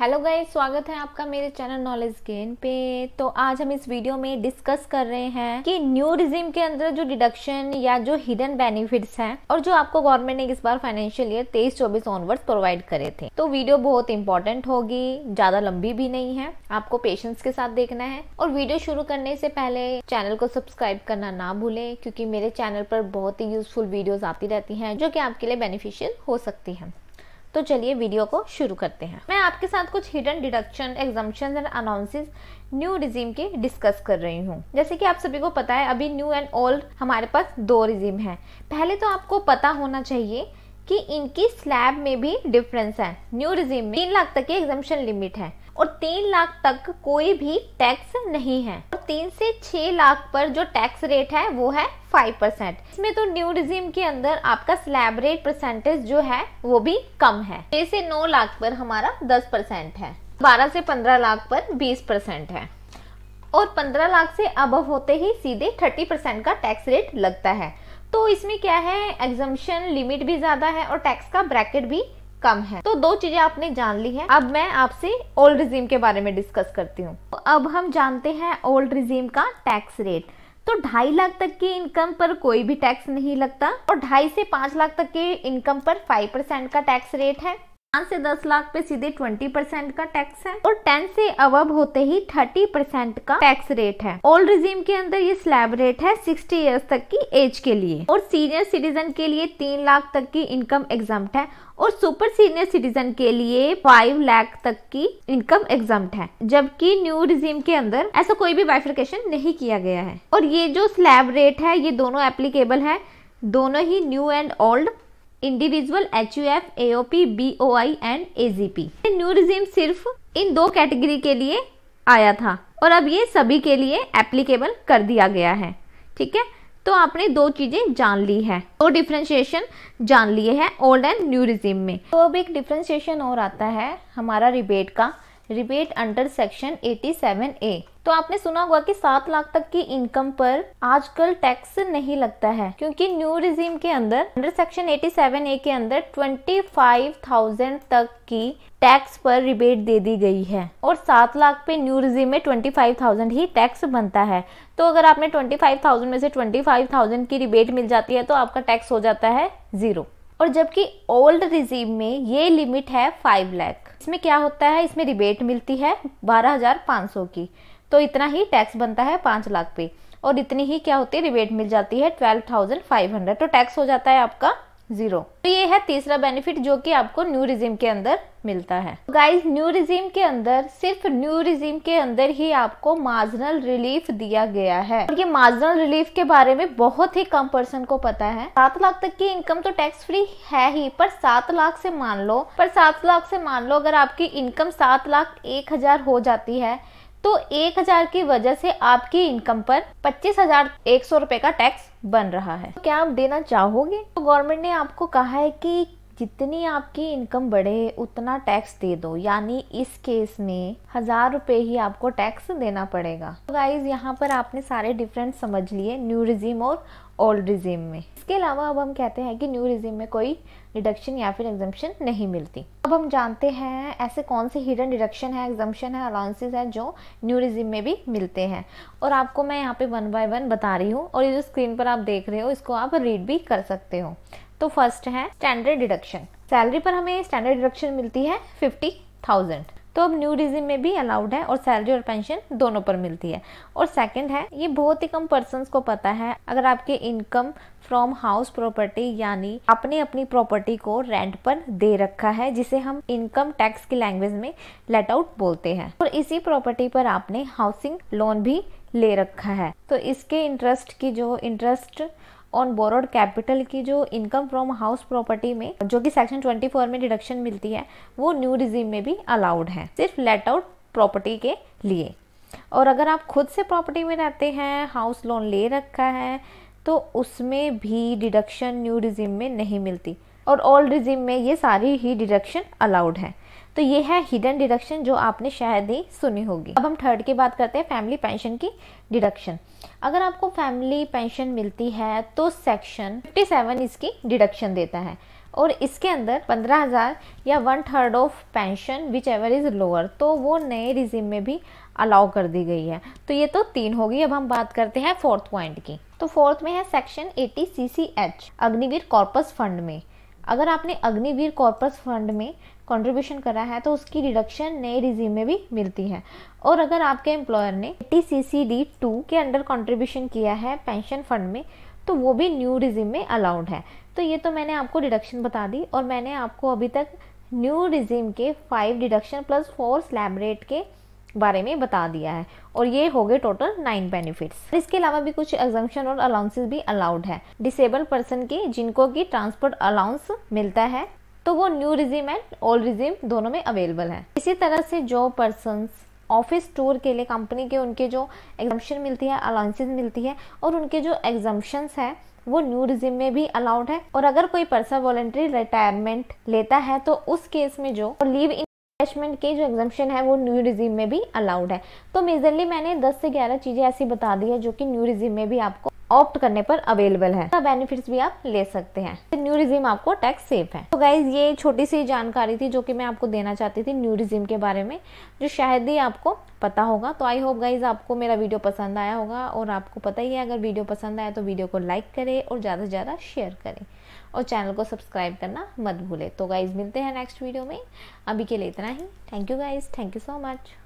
hello guys स्वागत है आपका मेरे चैनल नॉलेज गेन पे तो आज हम इस वीडियो में डिस्कस कर रहे हैं कि न्यू रिजिम के अंदर जो डिडक्शन या जो हिडन बेनिफिट्स हैं और जो आपको गवर्नमेंट ने इस बार फाइनेंशियल ईयर तेईस चौबीस ऑनवर्ड प्रोवाइड करे थे तो वीडियो बहुत इंपॉर्टेंट होगी ज्यादा लंबी भी नहीं है आपको पेशेंस के साथ देखना है और वीडियो शुरू करने से पहले चैनल को सब्सक्राइब करना ना भूले क्योंकि मेरे चैनल पर बहुत ही यूजफुल वीडियोज आती रहती है जो की आपके लिए बेनिफिशियल हो सकती है तो चलिए वीडियो को शुरू करते हैं मैं आपके साथ कुछ hidden deduction exemption and announces new regime के डिस्कस कर रही हूँ जैसे कि आप सभी को पता है अभी न्यू एंड ओल्ड हमारे पास दो रिजीम है पहले तो आपको पता होना चाहिए कि इनकी स्लैब में भी डिफरेंस है न्यू रिजीम में तीन लाख तक की एग्जाम्शन लिमिट है और तीन लाख तक कोई भी टैक्स नहीं है और तीन से छह लाख पर जो टैक्स रेट है वो है फाइव परसेंट इसमें तो न्यू रिजिम के अंदर आपका स्लैब रेट परसेंटेज जो है वो भी कम है छह से नौ लाख पर हमारा दस परसेंट है बारह से पंद्रह लाख पर बीस परसेंट है और पंद्रह लाख से अब होते ही सीधे थर्टी परसेंट का टैक्स रेट लगता है तो इसमें क्या है एग्जामेशन लिमिट भी ज़्यादा है और टैक्स का ब्रैकेट भी कम है तो दो चीजें आपने जान ली है अब मैं आपसे ओल्ड रिजीम के बारे में डिस्कस करती हूँ तो अब हम जानते हैं ओल्ड रिजीम का टैक्स रेट तो ढाई लाख तक की इनकम पर कोई भी टैक्स नहीं लगता और ढाई से पांच लाख तक की इनकम पर फाइव परसेंट का टैक्स रेट है पाँच से दस लाख पे सीधे ट्वेंटी परसेंट का टैक्स है और टेन से अब होते ही थर्टी परसेंट का टैक्स रेट है ओल्ड रिजीम के अंदर ये स्लैब रेट है सिक्सटी इयर्स तक की एज के लिए और सीनियर सिटीजन के लिए तीन लाख तक की इनकम एग्जाम है और सुपर सीनियर सिटीजन के लिए फाइव लाख तक की इनकम एग्जाम है जबकि न्यू रिजीम के अंदर ऐसा कोई भी बाइफ्रिकेशन नहीं किया गया है और ये जो स्लैब रेट है ये दोनों एप्लीकेबल है दोनों ही new and old individual H U F A O P B O I and A J P new regime सिर्फ इन दो कैटेगरी के लिए आया था और अब ये सभी के लिए एप्लीकेबल कर दिया गया है ठीक है तो आपने दो चीज़ें जान ली है दो डिफ्रेंशिएशन जान लिए हैं ओल्ड एंड न्यू रिजीम में तो अब एक डिफ्रेंशिएशन और आता है हमारा रिबेट का रिबेट अंडर सेक्शन 87 ए तो आपने सुना होगा कि सात लाख तक की इनकम पर आजकल टैक्स नहीं लगता है क्योंकि न्यू रिजीम के अंदर अंडर सेक्शन 87 ए के अंदर 25,000 तक की टैक्स पर रिबेट दे दी गई है और सात लाख पे न्यू रिजीम में 25,000 ही टैक्स बनता है तो अगर आपने 25,000 में से 25,000 की रिबेट मिल जाती है तो आपका टैक्स हो जाता है जीरो और जबकि ओल्ड रिजीम में ये लिमिट है फाइव लैख इसमें क्या होता है इसमें रिबेट मिलती है बारह हज़ार पाँच सौ की तो इतना ही टैक्स बनता है पाँच लाख पे और इतनी ही क्या होती है रिबेट मिल जाती है ट्वेल्व थाउजेंड फाइव हंड्रेड तो टैक्स हो जाता है आपका जीरो तो ये है तीसरा बेनिफिट जो कि आपको न्यू रिजीम के अंदर मिलता है गाइस तो न्यू के अंदर सिर्फ न्यू के अंदर ही आपको मार्जिनल रिलीफ दिया गया है और ये मार्जिनल रिलीफ के बारे में बहुत ही कम पर्सन को पता है सात लाख तक की इनकम तो टैक्स फ्री है ही पर सात लाख से मान लो पर सात लाख से मान लो अगर आपकी इनकम सात लाख एक हजार हो जाती है तो एक हजार की वजह से आपकी इनकम पर पच्चीस हजार एक सौ रुपए का टैक्स बन रहा है तो क्या आप देना चाहोगे तो गवर्नमेंट ने आपको कहा है कि जितनी आपकी इनकम बढ़े उतना टैक्स दे दो यानी इस केस में हजार रुपए ही आपको टैक्स देना पड़ेगा तो गाइज यहाँ पर आपने सारे डिफरेंस समझ लिए न्यू रिजीम और ओल्ड रिजीम में इसके अलावा अब हम कहते हैं कि न्यू रिजीम में कोई डिडक्शन या फिर एग्जम्पन नहीं मिलती अब हम जानते हैं ऐसे कौन से हिडन डिडक्शन है एग्जम्पन है अलाउंसेज है जो न्यू रिजीम में भी मिलते हैं और आपको मैं यहाँ पे वन बाय वन बता रही हूँ और ये जो स्क्रीन पर आप देख रहे हो इसको आप रीड भी कर सकते हो तो फर्स्ट है स्टैंडर्ड डिडक्शन सैलरी पर हमें स्टैंडर्ड डिडक्शन मिलती है फिफ्टी थाउजेंड तो अब न्यू रिजिम में भी अलाउड है और सैलरी और पेंशन दोनों पर मिलती है और सेकेंड है ये बहुत ही कम पर्सन को पता है अगर आपके इनकम फ्रॉम हाउस प्रॉपर्टी यानी अपनी अपनी प्रॉपर्टी को रेंट पर दे रखा है जिसे हम इनकम टैक्स की लैंग्वेज में लेट आउट बोलते हैं और इसी प्रॉपर्टी पर आपने हाउसिंग लोन भी ले रखा है तो इसके इंटरेस्ट की जो इंटरेस्ट ऑन बोरोड कैपिटल की जो इनकम फ्रॉम हाउस प्रॉपर्टी में जो कि सेक्शन 24 में डिडक्शन मिलती है वो न्यू रिजीम में भी अलाउड है सिर्फ लेट आउट प्रॉपर्टी के लिए और अगर आप खुद से प्रॉपर्टी में रहते हैं हाउस लोन ले रखा है तो उसमें भी डिडक्शन न्यू रिजीम में नहीं मिलती और ओल्ड रिजिम में ये सारी ही डिडक्शन अलाउड है तो ये है हिडन डिडक्शन जो आपने शायद ही सुनी होगी अब हम थर्ड की बात करते हैं फैमिली पेंशन की डिडक्शन अगर आपको फैमिली पेंशन मिलती है तो सेक्शन 57 इसकी डिडक्शन देता है और इसके अंदर 15,000 या one third of pension whichever is lower तो वो नए रिजिम में भी अलाउ कर दी गई है तो ये तो तीन होगी अब हम बात करते हैं फोर्थ पॉइंट की तो फोर्थ में है section eighty C C H Agniveer corpus fund में अगर आपने अग्निवीर कॉर्पस फंड में कंट्रीब्यूशन करा है तो उसकी डिडक्शन नए रिजीम में भी मिलती है और अगर आपके एम्प्लॉयर ने T C C D two के अंडर कंट्रीब्यूशन किया है पेंशन फंड में तो वो भी न्यू रिजीम में अलाउड है तो ये तो मैंने आपको डिडक्शन बता दी और मैंने आपको अभी तक न्यू रिजीम के five deduction plus four slab rate के बारे में बता दिया है और ये हो गए टोटल नाइन बेनिफिट्स इसके अलावा भी कुछ एग्जामेशन और अलाउंसेस भी अलाउड है डिसेबल पर्सन के जिनको की ट्रांसपोर्ट अलाउंस मिलता है तो वो new regime and old regime दोनों में अवेलेबल है इसी तरह से जो पर्सन ऑफिस टूर के लिए कंपनी के उनके जो एग्जाम्शन मिलती है अलाउंसेज मिलती है और उनके जो एग्जाम्शंस है वो न्यू रिजिम में भी अलाउड है और अगर कोई पर्सन वॉलेंट्री रिटायरमेंट लेता है तो उस केस में जो लीव अटैचमेंट के जो एग्जामेशन है वो न्यू रिजीम में भी अलाउड है तो मेजरली मैंने 10 से 11 चीज़ें ऐसी बता दी है जो कि न्यू रिजीम में भी आपको ऑप्ट करने पर अवेलेबल है तो बेनिफिट्स भी आप ले सकते हैं तो न्यू रिजिम आपको टैक्स सेफ है तो गाइज ये छोटी सी जानकारी थी जो कि मैं आपको देना चाहती थी न्यू रिजिम के बारे में जो शायद ही आपको पता होगा तो आई होप गाइज आपको मेरा वीडियो पसंद आया होगा और आपको पता ही है अगर वीडियो पसंद आया तो वीडियो को लाइक करें और ज़्यादा से ज़्यादा शेयर करें और चैनल को सब्सक्राइब करना मत भूलें तो गाइज मिलते हैं नेक्स्ट वीडियो में अभी के लिए इतना ही thank you guys thank you so much